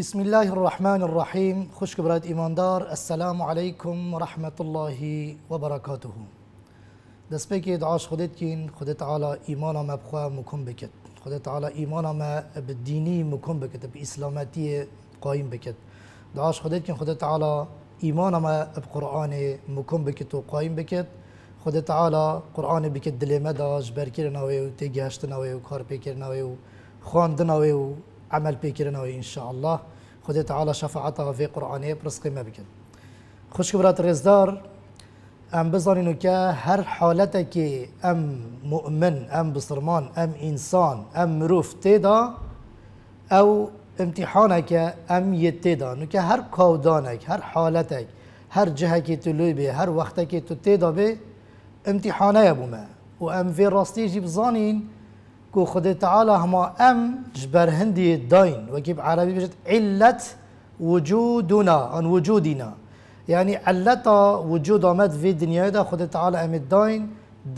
بسم الله الرحمن الرحيم خوش ايمان دار السلام عليكم ورحمة الله وبركاته برکاته دست که دعاش خودت كين خودت على ايمان ما بخواه مكم بكت خودت على ايمان ما بالديني مكم بكت بإسلاماتي قائم بكت دعاش خودت كين خودت على ايمان ما بقرآن مكم بكت وقائم بكت قایم خودت تعالی قرآن بکت دل مداش برکر نوی و تگشت نوی و کار بکر نوی و خواندن نوی و عمل پی کردنوی انشاءالله خود تعالی شفاعت و قرآنی برسقی مبکن خوش برات رزدار ام بزانین که هر حالت که ام مؤمن ام بصرمان، ام انسان ام مروف تیدا او امتحانك ام يتدا نو هر کودانك هر حالتك هر جهك تلوي به هر وقتك تتدا به امتحانه بما و ام في راستي جيب زانين كو خدي تعالى هما أم جبر هندي داين وكيب عربي بجد علة وجودنا عن وجودنا يعني علة وجود مد في الدنيا دا خدي تعالى أم الدين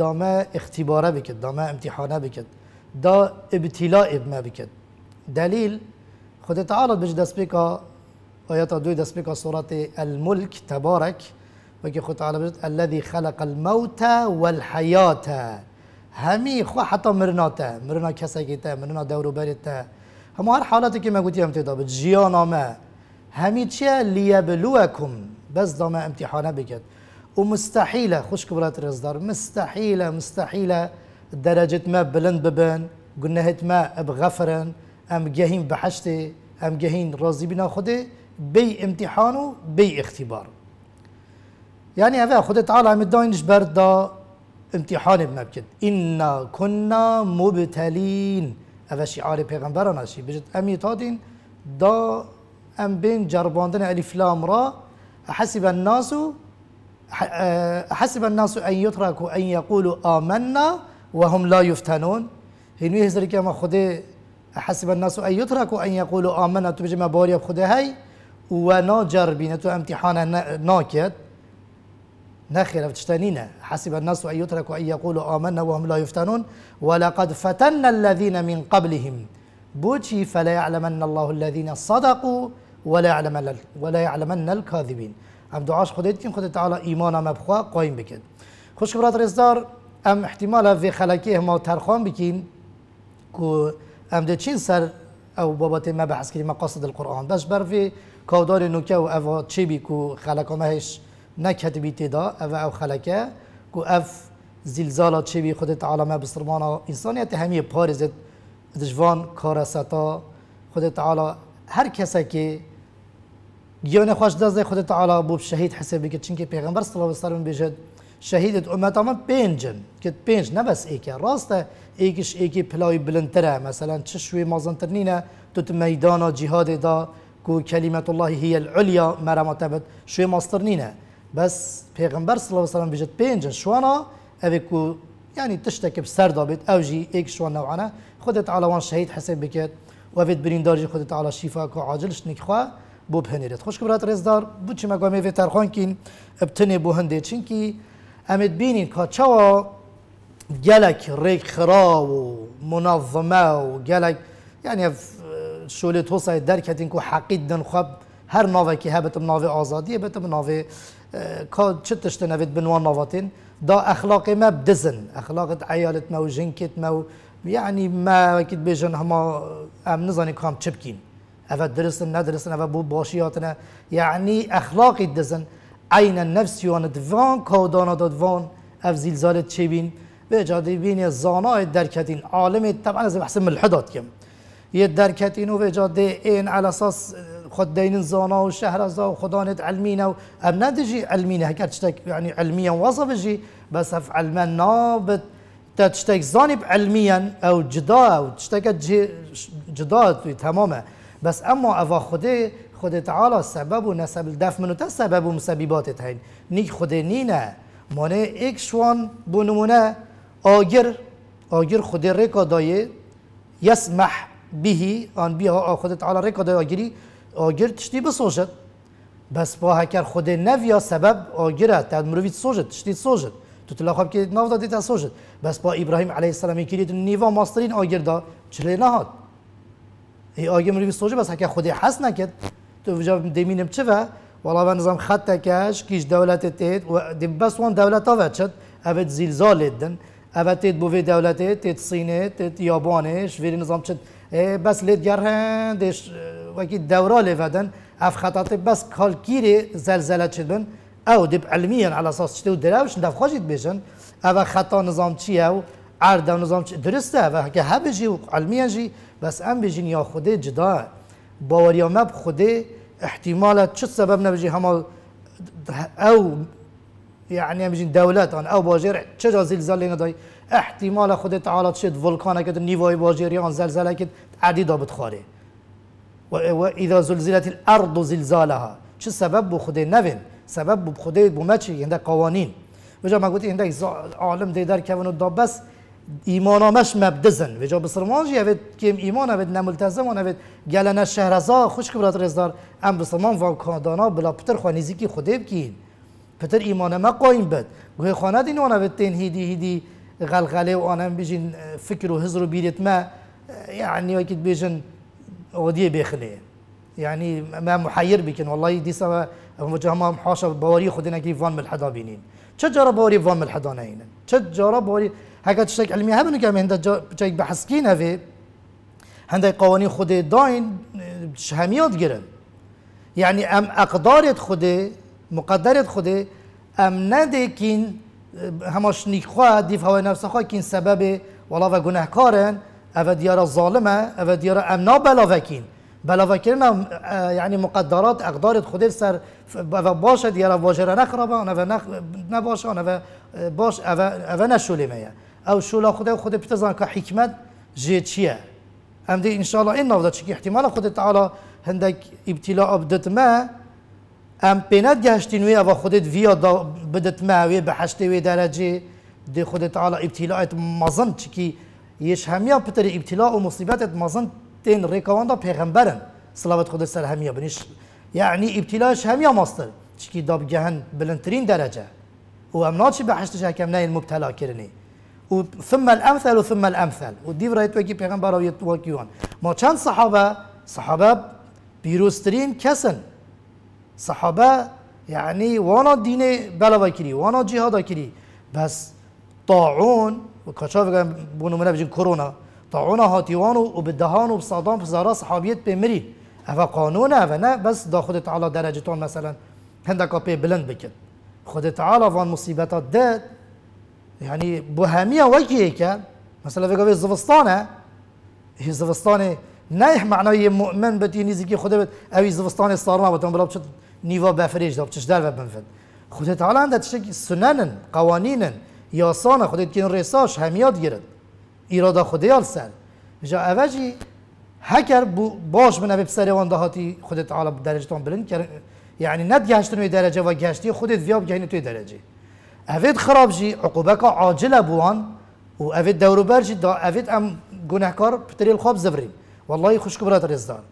دما اختباره بكت دما امتحانه بكت دا ابتلاء بما بكت دليل خدي تعالى بجد اسبيكا آيات دوي دسبيكا سورة الملك تبارك وكي خد تعالى بجد الذي خلق الموت والحياة همی خو حتی مرنات ته مرنا کسی که ته مرنا دورو بری ته همه هر حالاتی که من هم تیدا به ما همی چیه لیبلوکم بس دامه امتحانه بکد و مستحیله خوش کبرات رزدار مستحیله مستحیله درجة ما بلند ببن قلناهت ما ابغفرن ام جهين بحشتي ام جهين راضی بنا خدي بي امتحانو بي اختبار يعني هذا خدي تعالى عم برد دا امتحان بنبکن انا كنا مبتلين هذا شعار پیغمبر نشی بجد امی تادین دا ام بین جرباندن الف لام را حسب الناس حسب الناس ان يتركوا ان يقولوا آمنا وهم لا يفتنون هنوی هزری که ما خود حسب الناس ان يتركوا ان يقولوا آمنا تو بجمع باری خود هی و جربين تو امتحان ناكت ناخرة تشتنينا حسب الناس أن يتركوا أن يقولوا آمنا وهم لا يفتنون ولقد فتنا الذين من قبلهم بوشي فلا يعلمن الله الذين صدقوا ولا يعلمن ولا يعلمن الكاذبين ام دعاش خديت كن خديت على إيمانا ما بخوا قايم بكن خوش برات رزدار ام احتمال في خلقی ما ترخان بكين كو ام دي چین سر او بابت ما بحث کردیم مقاصد القرآن بس بر في كودار نوكا و تشيبي كو بی کو خلقا نکهت بیتی دا او او خلکه کو اف زلزالا چه بی خودت عالمه بسرمانا انسانیت همی پارزت دجوان کارستا خودت عالا هر کسی که گیان خوش دزده خودت عالا بوب شهید حسابی که چون که پیغمبر صلی الله علیه وسلم بیجد شهیدت امت من پنجن که پنج نه ایکه راسته ایکش ایکی پلای بلندتره مثلا چشوی مازنتر نینه تو تو میدانا جهاد دا کو کلمت الله هی العلیا مرمتبت شوی ماستر نینه بس پیغمبر صلی الله علیه و سلم بجت پنج شوانا اوی یعنی تشتک بسر دابت او جی ایک شوان نوعانه خودت علوان شهید حساب بکد و برین دار جی خودت علا شیفا که عاجلش نکخواه بو بهنیرد خوش کبرات رزدار بو چی مگو میوه ترخان کین ابتنی بو هنده چین که امید بینین که چوا گلک ریک خرا و منظمه و گلک یعنی شولت توسای درکتین که حقید دن خواب هر که هبت ناو آزادی هبت ناو که چه تشت نوید بنوان نواتین دا اخلاق ما دزن اخلاق عیالت ما و جنکت ما و یعنی ما که بیجن هما ام نزانی کام چه بکین اوه درستن ندرستن اوه بو نه یعنی اخلاق دزن عین نفسی وان دوان کودانا دوان اف زیلزالت چه بین به جادی بین زانای درکتین عالمی طبعا از بحث ملحدات کم یه درکتین و به جاده این اساس خود دين زانا و شهرزا و خدانت علمينا و ام علمينا هكا تشتك يعني یعنی علميا وصف جي بس اف علما نابت تشتك زانب علميا او جدا او تشتك جداه جدا تمامه بس اما افا خده خود تعالی سبب و نسب دف منو تسبب سبب و مسببات هین نی خود نی نه منه ایک شوان بونمونه آگر آگر خود رکا دایه یسمح بهی آن بیا خود تعالی رکا دایه آگری آگر تشتی بسوجد بس با هکر خود نویا سبب آگره تد مروی سوجد تشتی سوجد تو تلا خواب که ناو دادی سوجد بس با ابراهیم علیه السلام کرید نیوا ماسترین آگر دا چلی نهاد ای آگر مروی سوجد بس هکر خود حس نکد تو جا دمینم چه و والا و نظام خط کش کیش دولت تید و دیم بس وان دولت ها وچد اوید زیلزال دن اوید تید بوی دولت تید سینه تید یابانه شویر نظام چد بس لید گرهن وەکی دەورا لێڤدەن ئەف خەتاتی بەس کالکیری زەلزەلە چ بن ئەو دیب ئەلمیان علىساس شتە و دراوشن دەفخۆشیت بێژن ئەوە خەتا نظام چیە و ئاردا نظام درستە بەکە هەبژی و ئەلمیانژی بەس ئەم بژین یا خودێ جدا باوەریا مەب خودێ احتیمالە چ سبب نەبژی هەماڵ ئەو يعني بجين دولات عن او باجر تشجع زلزال لنا داي احتمال خدت على تشد فولكان كد نيفاي باجر يان زلزال كد عديده بتخاري و اذا زلزلت الارض زلزالها چه سبب بو خود نوین سبب بو خود بومه چی اینده قوانین وجا ما گوتی اینده عالم دیدر کون و دابس ایمانامش مبدزن وجا بسرمان جی اوید کم ایمان اوید نملتزم اوید گلنه شهرزا خوش که برات رزدار ام بسرمان کادانا بلا پتر خوانیزی که خوده بکین پتر ایمان ما قایم بد گوه خانه دین اوید تین هیدی هیدی غلغله و آنم بیجین فکر و هزر و بیرت ما یعنی اکید يعني ما محير بكن والله دي سوا دیسەوە ئەمەجهما حاشە خدنا خودنەکی فان ملحدا بینین چه جارە باوەری بوري هكا چه علمي باوەری هەکە شتێک علمی هەبن کە هێندە بچێک بە حسکین هەوێ هەندێک قوانی خودێ داین هەمیات گرن یعنی يعني ئەم ئەقدارێت خودێ مقدرێت خودێ ئەم نەدێکین هەمەشنیخوا دیف هەوای نەفسەخواکین سەبەبێ وڵاوە كارن اوه دیار ظالمه اوه دیار امنا بلاوکین بلاوکین یعنی آه، يعني مقدرات اقدار خود سر اوه باشه دیار واجره نخرابه اوه نخ نباشه اوه باش اوه, اوه او میه او شولا خود خود پیتزان که حکمت جه چیه ام دی ان شاء الله این نودا چکی احتمال خود تعالی هندک ابتلاع بدت ما ام بينات جهشتين ويا وخدت فيا بدت ما وی بحشت وی درجه دي خدت على ابتلاءات مظن تشكي یش همیا پتر ابتلا و مصیبت مازن تن ریکواندا پیغمبرن صلوات خود سر همیا بنش یعنی, یعنی ابتلاش همیا ماستر چکی داب جهن بلندترین درجه و امناتش به شکم حکم نه مبتلا کرنی و ثم الامثل و ثم الامثل و دیو رایت وکی پیغمبر و وکیوان ما چند صحابه صحابه بیروسترین کسن صحابه یعنی وانا دین بلا کری وانا جهاد بس طاعون وكشاف كان بونو منا بجين كورونا طعونا هاتيوانو وبدهانو وبالدهان في بزارا صحابيت بمري هفا قانونا هفا نا بس دا خود تعالى درجتون مثلا هندك بي بلند بكن خود تعالى فان مصيبتا دات يعني بوهمية وجهك مثلا في قبل زفستانا هي زفستانا نايح معناه مؤمن بتي نيزكي خدا بت أو زفستانا صارما بتان بلا بتشت نيفا بفريج دا ده دار بنفد خود تعالى عندها تشكي سنن قوانين یاسان خودت که این رساش همیاد گرد ایرادا خودیال سر جا اوجی هکر باش من پسر وان دهاتی خودت عالب درجتان بلند کرد یعنی ند گشتن وی درجه و گشتی خودت ویاب گهنی توی درجه اوید خراب جی عقوبه که عاجل بوان و اوید دورو جی دا اوید ام گناهکار پتریل خواب زبرین والله خوشکو برات رزدان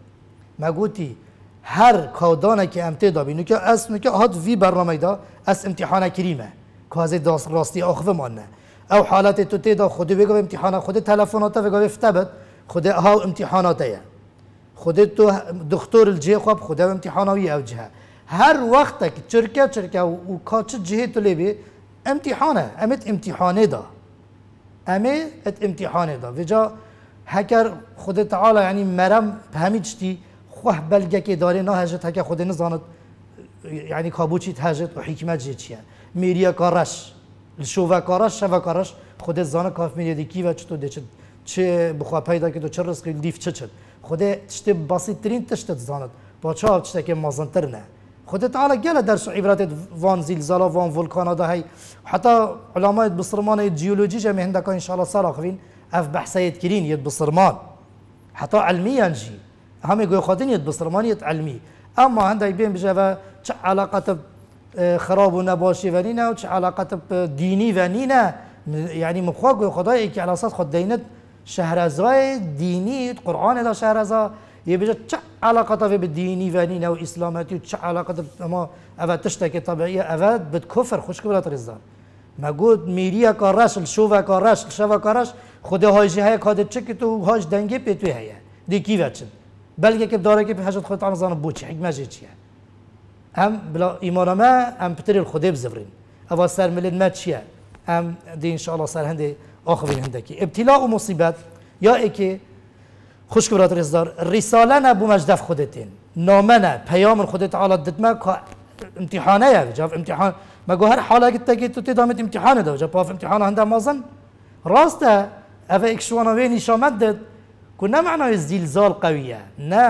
مگوتی هر کودانه که امتی دا بینو که از که هات وی برنامه دا از امتحانه کریمه کازی داست راستی آخه مانه او حالات تو تی تیدا خودی بگو امتحانات خودی تلفنات بگو افتبت خودی ها امتحاناته خودی تو دکتر الجه خواب خودی امتحاناوی او جهه هر وقت که چرکه چرکه و کاچ جهی تو لیبی امتحانه امت امتحانه دا امه ات امتحانه دا وجا هکر خود تعالی یعنی مرم همی چتی خواه بلگه که داره نه هجت هکر خود نزاند یعنی کابوچی تهجت و حکمت جه چیه ميريا كارش الشوفا كارش شفا کارش خود زانا كاف ميريا دي كيفا چطو دي چد چه بخوا پیدا که تو چه رزقی لیف چه چد خود تشت بسيط ترين تشتت زاند با چه آب تشت که مازن نه خود تعالى قال درس عبرات وان زلزال فان فولكان ده هي حتی علماء بصرمان جیولوژی جميع عندك ان شاء الله صار خفين اف بحثیت کرین يد بصرمان حتى علميا جي هم يقول خاطين يد بصرمان يد علمي اما عندك و چه علاقه خراب نباشی و نه و چه علاقت دینی و نه یعنی مخواه گوی خدایی که علاسات خود دینت شهرزای دینی قرآن دا شهرزا یه بجا چه علاقت به دینی و نه و اسلامتی و چه علاقت اما اول تشتک که طبعی اول بد کفر که بلات رزدان مگود کار کارش شو و کارش شو و کارش خود هایجی های کادت چه که تو هاش دنگی پیتوی هیه دیکی وچن بلکه که داره که پی حجت خود آن زن بوچه حکمه بلا ئەم ئیمۆرەمە ئەم پتری خودێ بزبرین ئەوە سەر ملێنمە چییە؟ ئەم دیشاڵە سەر هەندێ ئۆخبین هەندێکی ئبتیلا و مصیبەت یا ئێکێ خوشکرات ڕێزدار ریسالە نە بوو مەجدەف خودتین نامەە پەیام خودت عاڵات امتحانه یا جاف امتحان هر حالا حالەکت تەگەی تو تی دامت امتحان امتحانە دەوجە پاف امتحان هند مازن ڕاستە ئەە ئیکشوانەوێ نیشامەت دت کو نەمەعنای زیلزال قویه نه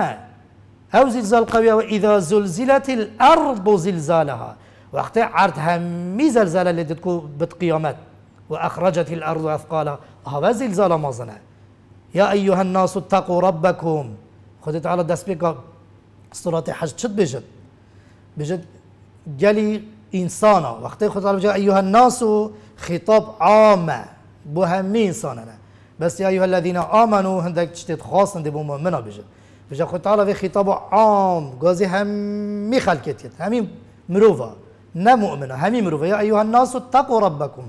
او زلزال قوي او اذا زلزلت الارض زلزالها وقت عرض همي زلزال اللي تدكو بتقيامات واخرجت الارض اثقالها هذا زلزال مازنه يا ايها الناس اتقوا ربكم خذ تعالى دست بك صورة حج شد بجد بجد جلي انسانا وقت خذ تعالى يا ايها الناس خطاب عامه بو همي انساننا بس يا ايها الذين امنوا هندك تشتت خاص عند مؤمنه بجد بجا خطالا في خطابه عام قازي همي خلقتيت همی مروفا نه مؤمنه همی مروفا يا أيها الناس اتقوا ربكم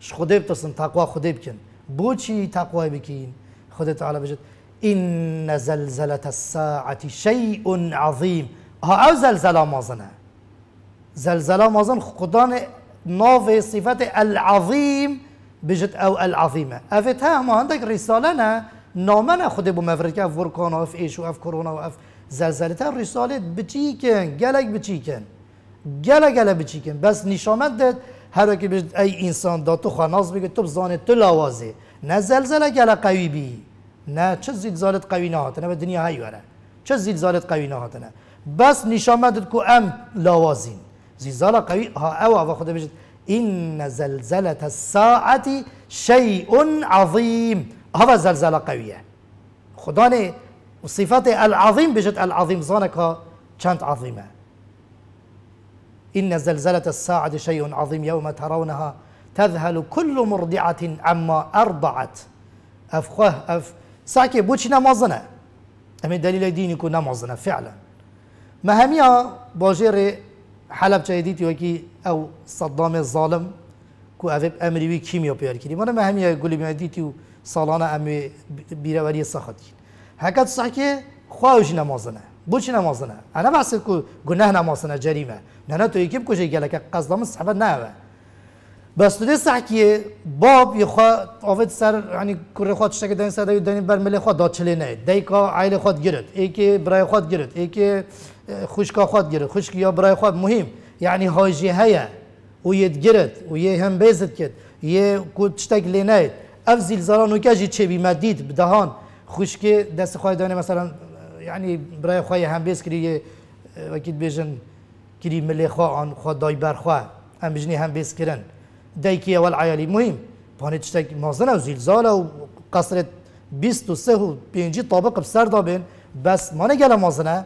ش خدي بتصن تقوى خدي بكن بوشي تقوا بكين خدي تعالى بجد إن زلزلة الساعة شيء عظيم ها أو زلزلة مازنة زلزلة مازن خدا ناو صفات العظيم بجد أو العظيمة أفتها ما عندك رسالة نامن خود با مفرکه اف ورکان اف ایش و اف کرونا و اف زلزله تا رسالت بچی کن گلک بچی کن گله بچی کن بس نشامت داد هر که بجد ای انسان دا تو خاناز بگه تو بزانه تو لوازه نه زلزله گله قوی بی نه چه زلزلت قوی نه به دنیا هی وره چه زلزالت قوی نه بس نشامت داد که ام لوازین زلزال قوی ها او و خود بجد این زلزله ساعتی شیء عظیم هذا زلزال قوية خداني وصفات العظيم بجد العظيم زانك كانت عظيمة إن زلزلة الساعة شيء عظيم يوم ترونها تذهل كل مرضعة عما أرضعت أفخه أف ساكي بوش نمازنا أمي دليل ديني كو نمازنا فعلا مهمية باجر حلب جايديتي وكي أو صدام الظالم كو أفب أمري وي كيميو بيار كيدي مانا مهمية يقول بيديتي سالانه امی که ساڵانە ئەمێ بیرەوەریە سەختی هەکەت ساکێ خواوشی نەمازنە بچی نەمازنە ئەە باس گونە نەماسنە جەریمە نەنە تۆ یکم کوژێ گەلەکە قەزدەمە سەبەت ناوە بەستودێ که باب یه خوا آفت سر یعنی کره خود یخوا دنی سر عنی دنی بر ملی خود دەنی بەرملێخوا داچلێ نێ دەیکا خود خوات ای که برای خود خوات ای که خوشکا خود گرت خوشکی یا برای خود مهم یعنی هایجی هیا و یت گرت و یێ هەم بێزت کرد یه کوت شتێک لێ اف زلزال نو که چه بی مدید بدهان خوش که دست خواهی دانه مثلا یعنی برای خواهی هم بیس کری وکیت بیجن کری ملی خواه آن خواه دای برخواه هم بجنی هم بیس کرن دایکی اول عیالی مهم پانه تشتک مازن و زلزال و قصرت بیست و سه و پینجی طابق بسر دابین بس ما نگل مازنه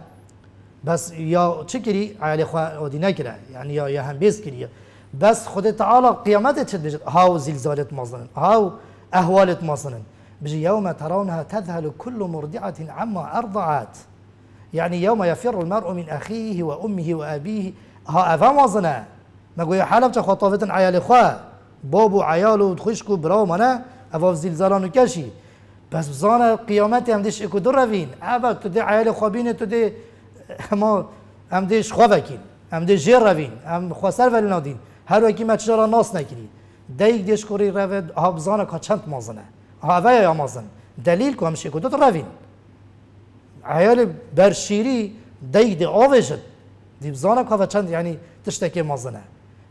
بس یا چه کری عیالی خواه آدی نکره یعنی یا هم بیس کریه بس خود تعالی قیامت چه بجد هاو زلزالت مازنن هاو أهوالت مصر بجي يوم ترونها تذهل كل مرضعة عما أرضعت يعني يوم يفر المرء من أخيه وأمه وأبيه ها أفا مصر ما قوي حالة تخطفتن عيال إخوة بابو عيالو ودخشكو براو منا أفا في زلزالانو كشي بس بزانا قيامتي هم ديش إكو در روين أبا تدي عيال إخوة بيني تدي ما هم ديش خوفكين هم ديش جير روين هم خوصر دين هر وكي ما تشارا ناس نكري دایک دیشکوری کوری روید ها بزانه که چند مازنه اوه یا مازن دلیل که همشه کدوت روین عیال برشیری دیگه دی آوشد دی بزانه که چند یعنی تشتکی مازنه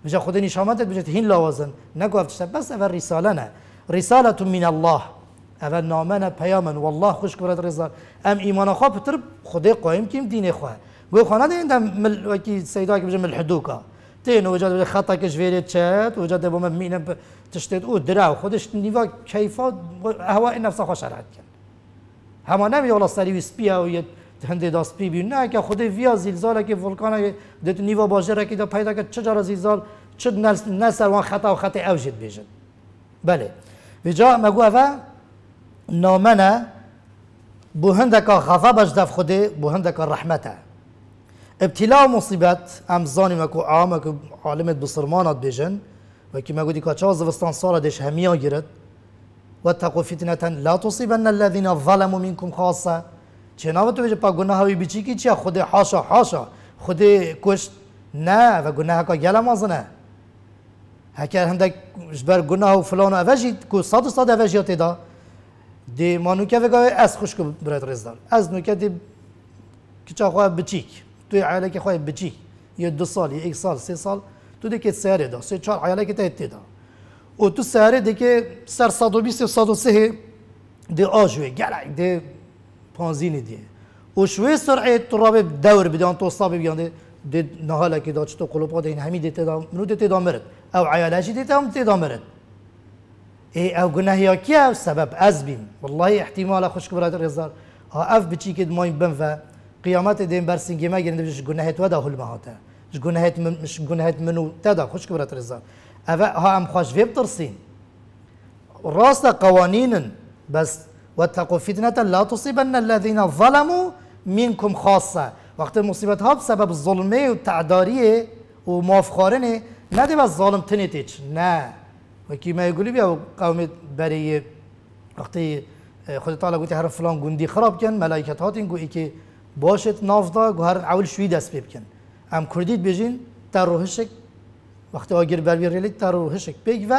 بجا خود نشامتت بجا هین لوازن نگفت تشتک بس اول رساله نه رسالة من الله اول نامه نه پیامن والله خوش کرد رضا ام ایمان خواه پتر خدا قایم کیم دین خواه گوی خانه این دم مل وکی که بجا ملحدوکا تین وجد خطا کشفیری تشات وجد بو مینم تشتید او دراو خودش نیفا کیفا هواء نفس خوش عرعت کن هما نمی ولا سری ها و یه هنده داست پی بیو نه که خود ویا زلزال که ولکان دت نیوا باجر که دا پیدا که چجار زلزال چه نسر وان خطا و خطا اوجید بیجن بله جا مگو اوه نامنه بو هندکا خفا بجدف خوده بو هندکا رحمته ابتلا و مصیبت ام زانی مکو عام که عالمت بسرمانات بیجن و که مگو چه کچا زوستان سال دیش همیا گیرد و تقو فتنه لا تصیبن الذین ظلموا منکم خاصه چناو تو بیجه پا گناهوی بیچی کی چه؟ خود حاشا حاشا خود کشت نه و گناه کا گلم آزنه هکر هندک جبر گناه و فلان و اوجید که صد و صد اوجیات دا دی ما نوکه وگاه از خوش که برایت رزدار از نوکه دی کچا خواه بچیک تو عائله خوای بجي یه دو سال یک سال سه سال تو ديك سهره دا سي تشار عائله که تهت دا او تو سهره دیگه سر 120 103 دي آجوه گلک دی پانزینی دیه او شوی سرعه تو رابه دور بدان تو صابه بيان دي دي نهالا كي داتش تو قلوبا دي همي دي تي دا منو دي تي دا مرت او عيالاجي دي تام دا مرت اي او يا كي او سبب ازبين والله احتمال خوش كبرات رزار ها اف بچي كد ماين بنفا قيامات دين برسنجي ما جنب مش جناهت ودا هول ما مهاتا مش جناهت مش جناهت منو تدا خوش كبرة رزا أفا ها أم خوش فيب ترسين راس قوانين بس واتقوا فتنة لا تصيبن الذين ظلموا منكم خاصة وقت المصيبة ها بسبب الظلمية والتعدارية وموافخارنة نادي بس ظالم تنتج وكي ما يقولوا بيا قوم بري وقت اه، خدای تعالى گویی هرف فلان گوندی خراب کن ملائکت هاتين گویی که باشد نافدا گوهر ئەول شوی بیبکن ام کردید ئەم کوردیت روحشک وقتی آگیر بر بی ریلیت تر روحشک بگ و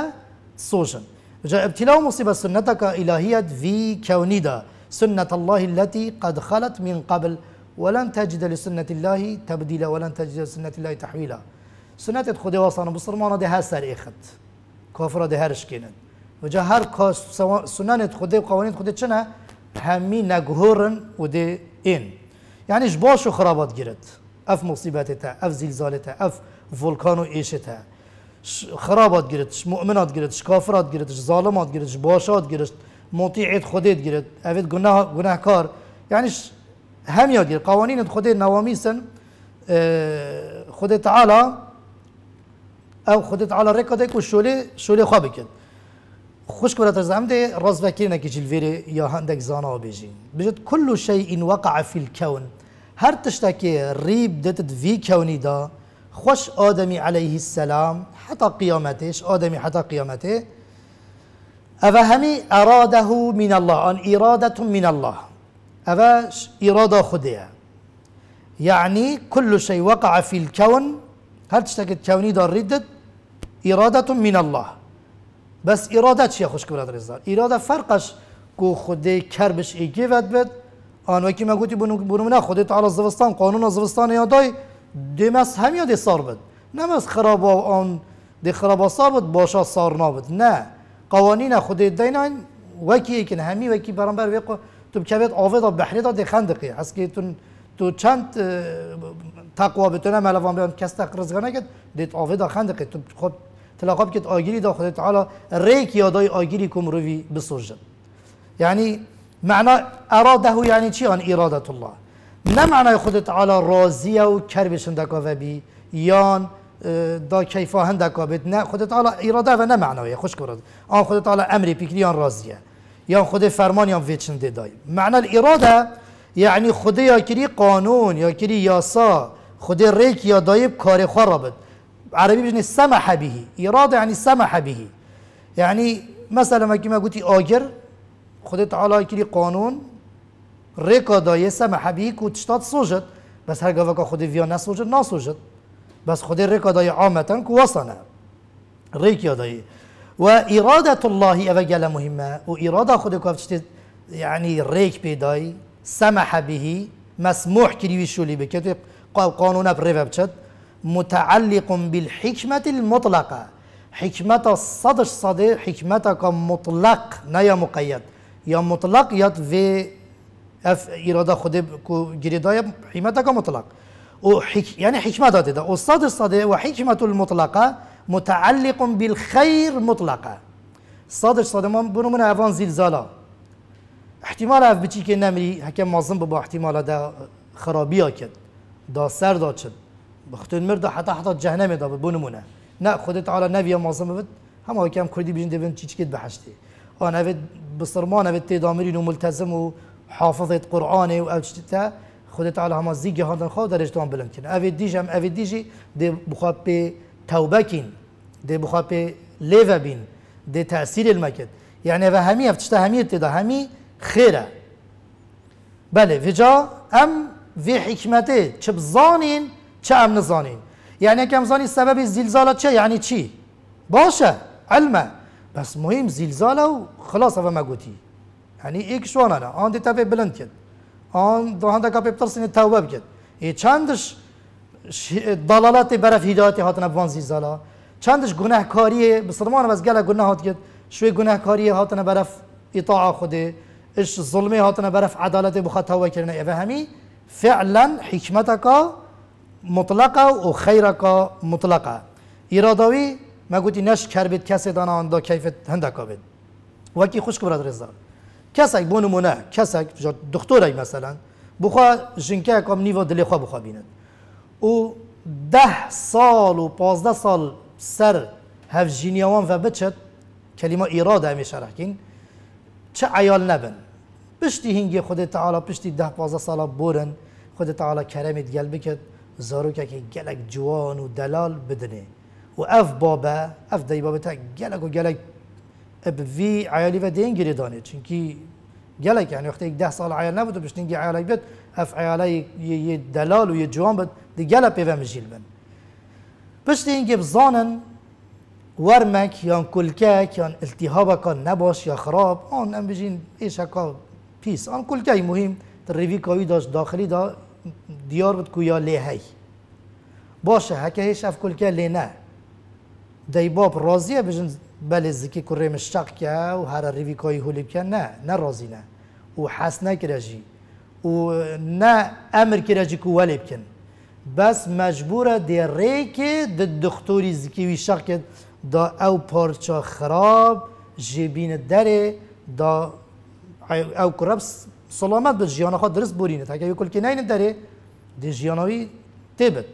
سوشن جا ابتلا و مصیبە سنتەکە الهیت وی کەونیدا سنت الله التي قد خلت من قبل ولن تجد لسنة الله تبديلا ولن تجد لسنة الله تحويلا سنة خدي و بصرمانا دي هاسر إخت كافرة ده هرش كينن وجا هر سنة خدي وقوانين خدي چنا همي نقهورن ودی این يعني باش باشو خرابات گرد اف مصیبت تا اف زلزال تا اف فولكانو و ایش تا خرابات گرد مؤمنات گرد کافرات گرد ظالمات گرد باشات گرد مطیعت خودت گرد اوید گناه يعني یعنیش هم یاد گرد قوانين خود نوامیسن اه، خود على او خود على رکده که شوله شوله خواه خوش كورة تزعمدي راز فاكرينك يجي الفيري يا هندك زانا بيجي بجد كل شيء وقع في الكون هر تشتكي ريب دتت في كوني دا خوش آدمي عليه السلام حتى قيامتش آدمي حتى قيامته أفا همي أراده من الله أن إرادة من الله أفا إرادة خدية يعني كل شيء وقع في الكون هل تشتكت كوني دار ردت إرادة من الله بس اراده چیه خوش برادر اراده فرقش کو خودی کربش ود بد آنو که من گوتی بونو نه خودی تعالی زوستان قانون زوستان یادای دیماس هم دی سار بد نه خراب آن دی خراب سار بد باشا سار نابد نه قوانین خودی دینان وکی ایکن همی وکی برانبر ویقو تو بکبید آوه دا بحری دا دی خندقی هست که تون تو چند تقوا بتونه ملوان بیان کس تقرزگانه کد دیت آوه دا خندقی تو خود که کت آگیری دا خدای تعالی ریک یادای آگیری کم روی بسرجن یعنی معنا اراده یعنی چی آن یعنی ارادت الله نه معنای خود تعالی راضیه و کر بشن دکا و بی یان دا کیفا هن دکا بید نه خود تعالی اراده و نه معنایه خوش کرد آن خود تعالی امری پیکریان راضیه یا خود فرمان یا ویچن دای معنا اراده یعنی خود یا کری قانون یا کری یاسا خود ریک یا دایب کار عربي بجني يعني سمح به اراده يعني سمح به يعني مثلا ما ما آجر آگر خود تعالی قانون ريكا داية سمح به كوتشتات سوجد بس هر قفاك که فيا نسوجد نسوجد بس خود ريكا داية عامة کو ريكا داية وإرادة الله اراده الله مهمه وإرادة اراده خود يعني ريك بيداي سمح به مسموح كلي ويشولي بكتب قانون بريفا متعلق بالحكمة المطلقة حكمة الصدر صدر حكمة كمطلق يا مقيد يا مطلق يا في اف إرادة خد جريدة يعني حكمة مطلق وحك يعني حكمة ده الصدر صدر وحكمة المطلقة متعلق بالخير مطلقة صادر صادمان بنو من أفان زلزالة احتمال أف بتشي كنمري هكذا مازن ببا احتمال ده خرابية كد ده سر ده شد بختن مرد حتی حتی جهنم دا بونمونه نه خودت تعالی نوی مازم بود هم که کم کردی بیشن دیون چی چکید بحشتی آن اوید بسرمان اوید تیدامرین و ملتزم و حافظت قرآن و او تا خودت تعالی همه زی گهاندن خواه درشتان بلند کن اوید دیش هم اوید دیشی دی بخواب به توبه کن دی بخواب به لیوه بین دی تأثیر المکد یعنی و همی افتشتا همی تیدا همی خیره بله وجا ام وی حکمت. چه بزانین چه هم نزانین یعنی که زانی سبب زلزال چه یعنی چی باشه علمه بس مهم زلزال و خلاص و مگوتی یعنی ایک شوانه نه آن دیتا به بلند کرد آن دو هنده به پترسین توبه ای چندش دلالات برف هدایت هاتن ابوان زلزالا چندش گناهکاری بسرمان از گله گناه هات شوی گناهکاری هاتن برف اطاع خوده اش ظلمه هاتن برف عدالت بخواد و کرنه و همی فعلا حکمتکا مطلقه و خیر که مطلقه ایراداوی ما گوتی نش کربید کسی دانا آندا کیفت هنده کابید وکی که براد رزا کسک کس نمونه کسک دکترای مثلا بخوا جنکه کام نیو دلی خواه بخوا بیند او ده سال و پازده سال سر هف جینیوان و بچت کلمه ایراد همی شرح کن چه عیال نبن پشتی هنگی خود تعالی پشتی ده پازده سال بورن خود تعالی کرمید گل بکد زاروکه که گلک جوان و دلال بدنه و اف بابه اف دی بابه تا گلک و گلک اب وی عیالی و دین گیری دانه چونکی گلک یعنی وقتی یک ده سال عیال نبود و بشتین گی عیالی بید اف عیالی یه دلال و یه جوان بد دی گلک پیوه مجیل بن بشتین گی بزانن ورمک یا کلکک یا التهاب نباش یا خراب آن ام بجین ایشکا پیس آن کلکای مهم ریوی کوی داش داخلی دا diyar بود گویا لیهی باشه هکه هیچ افکل که لی نه دی باب راضیه بجن بله زکی کره مشتق که و هر ریوی کایی هولیب که نه نه راضی نه و حس نکره جی و نه امر کره جی که ولیب کن بس مجبوره دی ریکه دی دکتوری زکی وی شق که دا او پارچا خراب جبین دره دا او کربس سلامت به جیان خود درست برینه تا که کل که نین داره دی جیانوی تبت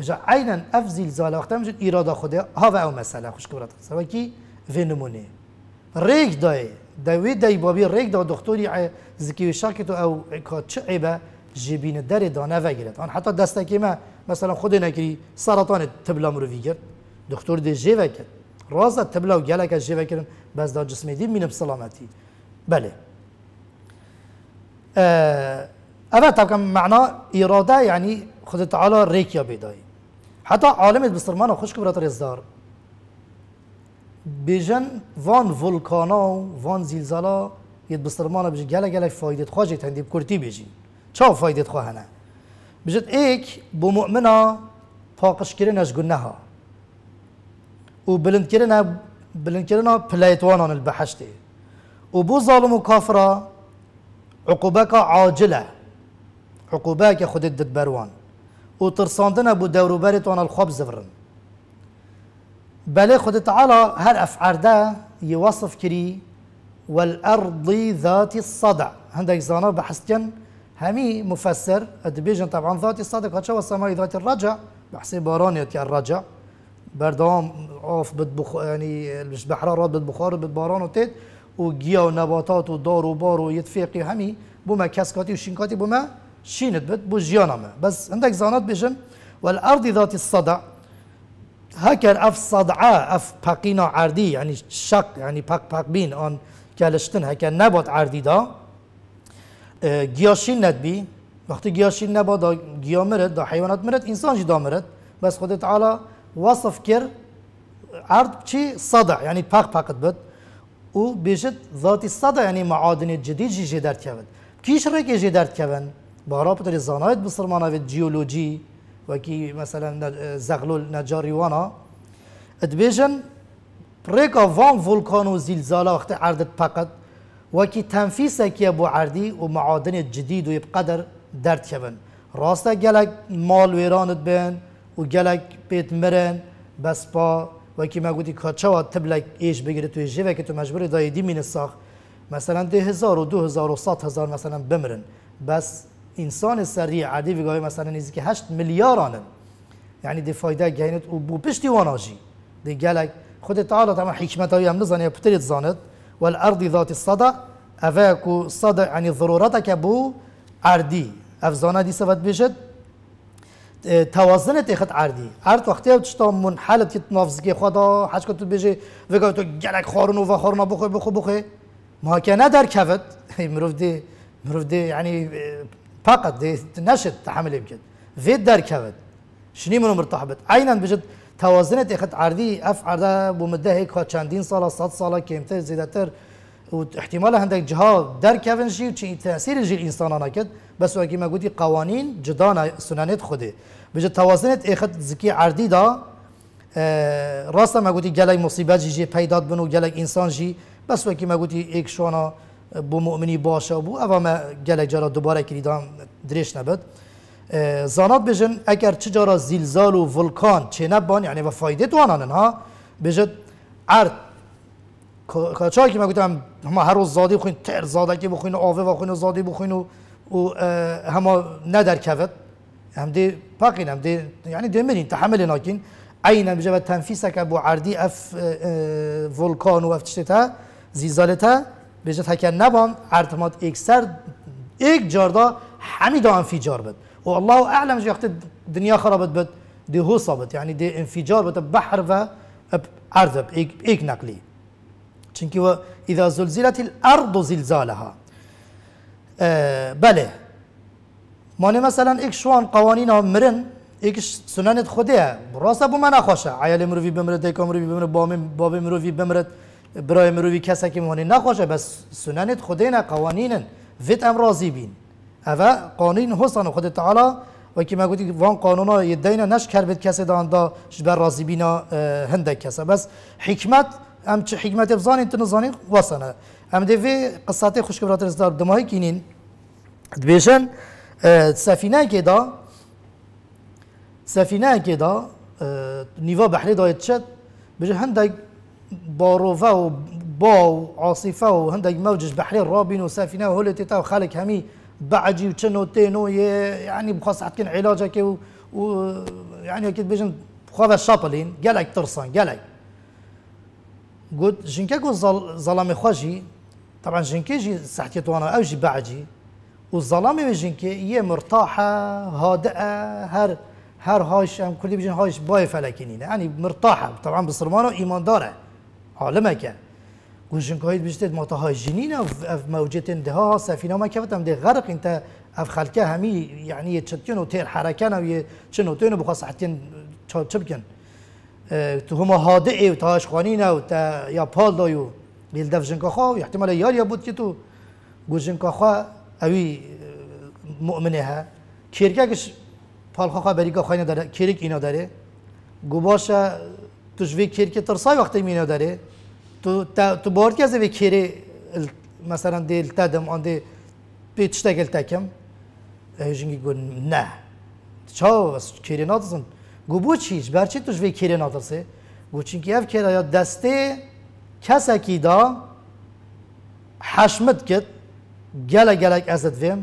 جا عینا افزیل وقتا مجد ایرادا خوده ها و او مسئله خوش که کبرات سوا کی و نمونه ریگ دای دوی دای بابی ریگ دا دکتری زکی و شاکت و او که چه عیبه جیبین در دانه وگیرد آن حتی دستکی ما مثلا خود نکری سرطان تبلا مرو ویگر دکتر دی جیو کرد راز تبلا و گلک از جیو کرد بس دا جسمی دی مینم سلامتی بله آه، أبا طبعا معنا إرادة يعني خود تعالى ريكيا بداي حتى عالم بسرمانا خوش كبرات رزدار بجن وان فولكانا وان زلزالا يد بسرمانا بيجي جلا جلا فايدة خواجي تندي بكرتي بيجي چا فايدة خواهنا بجد ايك بمؤمنا پاقش كرنش گنها وبلند كرنا بلند كرنا پليتوانان البحشتي وبو ظالم وكافره عقوبك عاجله عقوبك خودت الدد بروان و ترساندن بو دورو تو الخوب زفرن بل خود تعالى هر أفعار ده يوصف كري والارض ذات الصدع عندك زانا بحسكن همي مفسر ادبيجن طبعا ذات الصدع قد السماء ذات الرجع بحسب باران يا الرجع بردوام اوف بتبخ يعني مش بحرارات بتبخار بتباران وتيت و گیا و نباتات و دار و بار و یتفیقی همی بوما کسکاتی و شینکاتی بوما شینت بت بو ما بس اندک زانات بجن والارض ذات الصدع هکر اف صدعاء اف باقینا عردی یعنی شق یعنی باق باق بین آن کلشتن هکر نبات عردی دا گیا جیاشین بی وقتی گیا جیاشین نبات دا جیا مرد دا حیوانات مرد انسان جدا مرد بس خود تعالی وصف کر عرض چی صدع یعنی باق پاک بت او بیشت ذاتی صدا یعنی معادن جدید جی در کبن کیش رکی جی در کبن بارا پتر زانایت بسرمانه و جیولوجی وکی مثلا زغلول نجاری وانا ادبیجن پریکا وان ولکان و زلزاله وقت عردت فقط وکی تنفیس اکی ابو عردی و معادن جدید و بقدر درد کبن راستا گلک مال ویرانت بین و گلک پیت مرن بس پا وەکی ماگوتی کچەوە تبلک ئێش بگرێت توێ ژێوێککە تو مەژبوری دای دیمینە ساخ مثلا هزار و هزار مثلا بمرن بس إنسان سەری عادی بگوی مثلا نزیکە 8 میلیارانن یعنی دیفایدا گەینت و بۆ پشتی واناژی دیگەلک خودت تعالى طبعا حكمته هم نزن يبتلي تزانت والأرض ذات الصدى أفاكو الصدى يعني ضرورتك بو عردي أفزانا دي سفت بيشت توازن تخت عردی عرض وقتی او تشتا منحلت که تنافزگی خدا حج کتو بجه وگا تو گلک خارون و خارنا بخوی بخو بخوی ما که نه در کفت مروف دی مروف دی یعنی اه، فقط دی نشد تحمل بکد وید در کفت شنی منو مرتحبت عینا بجد توازن تخت عردی اف عرده بمده هیک چندین سال صد سال کمتر زیده تر و احتمال هندک جهات در كفن شي چی تأثير جي انسان أنا بس وكي ما قلت قوانين جدانا سنانيت خده بجا توازنت اخت زكي عردي دا راست ما قلت جلق مصيبات جي جي پیداد بنو جلق انسان جي بس وكي ما قلت ايك بو مؤمني باشا بو اما ما جرا دوباره كريدان دريش نبد زانات بجن اگر چجارا زلزال و ولکان چه نبان یعنی یعنی و فایده دوانانن ها بجد عرض کاچای که من گفتم ما هر روز زادی بخوین تر که بخوین آوه بخوین و زادی بخوین و و همه ندر کفت هم دی پاقین هم دی یعنی مرین تحمل ناکین عین بجا تنفیس که بو عردی اف ولکان و افتشتا زیزالتا بجا تکر نبام ارتماد اکسر یک جاردا همی دا انفیجار بد و الله اعلم جا دنیا خرابت بد دی هو ثابت یعنی دی انفجار بد بحر و ارتب ایک نقلی Çünki o İza zulzilatil ardu zilzalaha. آه بله مانه مثلا ایک شوان قوانین ها مرن ایک سننت خوده راستا بو من نخوشه عیال مروی بمرد دیکا مروی بمرد باب مروی بمرد برای مروی کسی که مانه نخوشه بس سننت خوده نه قوانینن ویت ام راضی بین اوه قانون حسن خود تعالی و که ما گوتی وان قانون یه دینه نش کربید کسی دان دا شبر راضی بینا اه، هندک کسی بس حکمت ام چه حکمت بزانین تن زانی وسنه ام دیوی قصات قصاته خوشک برات رزدار دمای کینین دبیشن سفینه کې دا سفینه کې دا نیوا بحری دایت شد بجه هندک باروفه و با و عاصفه و سفینه و هندك موجز بحري رابين وسافنا وهولتي وخالك همي بعجي وشنو یعنی يعني بخاص کن علاجك که و یعنی اكيد بيجن بخاف الشابلين قالك ترسان قالك قلت جنكا قلت ظلام خواجي طبعا جنكي جي ساحتي طوانا او جي بعجي والظلام جنكي هي مرتاحة هادئة هر هر هاش ام كل بجن هاش باي فلكينين يعني مرتاحة طبعا بصرمانه ايمان داره عالمك وجنكا هيد بجتد موتا هاي جنينة اف, أف موجتين دها سفينة ما كفتم دي غرق انت اف خلقه همي يعني تشتين وتير حركان او تينو بخاص حتين چبكن تو هم هاده ایو تا نه نو تا یا پال دایو میل دف جنکا خواه احتمال یار یا بود که تو گو جنکا خواه اوی مؤمنه ها کیرکش پال خواه بری که خواه نداره کیرک اینا داره گو باشه جوی کیرک ترسای وقتی مینا داره تو تو بار که از مثلا دل تدم آن دی پیتش تگل تکم اینجی گو نه چه کیره نادزن گو بو چیش چی توش وی کیره ناترسه گو چینکی اف یا دسته کسکی دا حشمت کت گله گله ازد ویم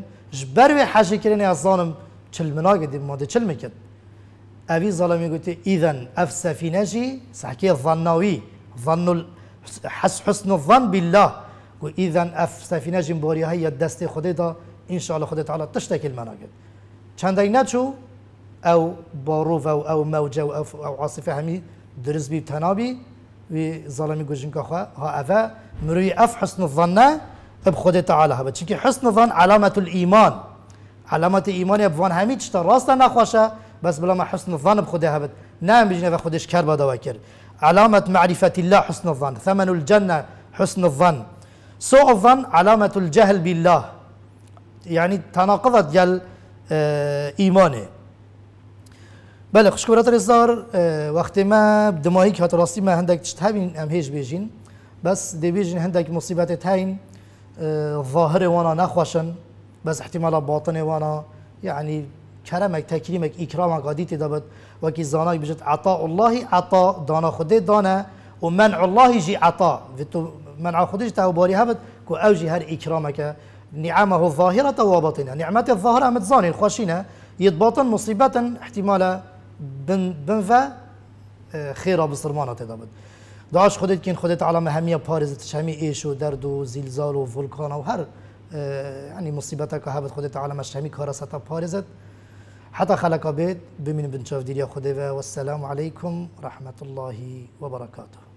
بر وی حشی نی اصانم چل مناگه ماده چل مکت اوی ظالمی گوتی ایدن اف سفینه جی سحکی ظناوی ظن حس حسن ظن بالله و ایذن اف سفینه جی باری هایی دست خودی دا انشاءالله خودی تعالی تشتکل چند چندگ نچو او بۆڕوڤە او او مەوجە و ئەو عاسیفە هەمی دروستبی تەنابی وی زەڵەمی ها ئەە مروی اف حسن الظن ئەب خودێ تەعاال هەبە چونکی حسن ظەن علامەت الئیمان علامەتی ئیمانی بوان هەمی راست نخواشه بس بلا ما حسن ظەنب خودێ هەبت نامبیژنەوە خودش کار بەدەوا کرد علامة معرفة الله حسن الظن ثمن الجنة حسن الظن سوء الظن علامة الجهل بالله يعني تناقضت جل إيمانه اه، بله خوشکورات رزدار اه، وقتی ما دمایک که راستی ما هندک تشت هبین ام هیچ بیجین بس دی بیجین هندک مصیبت تاین اه، ظاهر وانا نخوشن بس احتمال باطن وانا يعني كرمك تكريمك إكرامك قادي تدبت وكي زاناك بجد عطاء الله عطاء دانا خده دانا ومنع الله جي عطاء منع خدش تاو باري هابت كو أوجي هر إكرامك نعمه الظاهرة وباطنة نعمة الظاهرة متزاني الخوشينة يتباطن مصيبة احتمالا بن بن و بنفا اه، خيرا بصرمانه تدابد داعش خودت کین خودت علام ایش و درد و زلزال و ودرد و هر اه، یعنی مصیبت که هبت خودت علام على مشامي كارثة بارزت حتى خلق بيت بمن بنشاف ديريا و السلام علیکم رحمت الله و برکاته